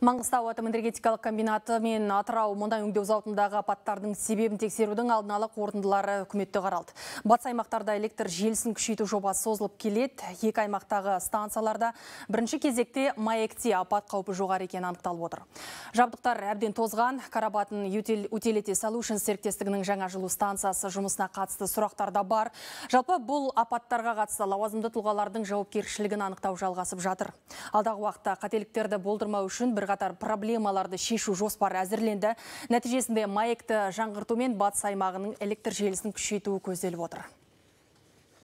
Маңғыстау энергетикалық комбинаты мен Атырау мұнай өңдеу зауытындағы апаттардың себебін тексерудің алдын ала қорытындылары үкіметте қаралды. Батыс аймақтарда электр желісін күшейту жобасы созылып келеді. Екі аймақтағы станцияларда бірінші кезекте маекте апат қаупі жоғары екені анықталып отыр. Жабдықтар әбден тозған Карабатын Utility Solutions серіктестігінің жаңа жылу станциясы жұмысына қатысты сұрақтар да бар. Жалпы бұл апаттарға қатысты лауазымды тұлғалардың жауапкершілігін анықтау жалғасып жатыр. Алдағы уақытта қателіктерді болдырмау үшін бір қатар проблемаларды шешу жоспары әзірленді нәтижесінде маекті жаңғырту мен батыс аймағының электр желісін күшейтуі көзделіп отыр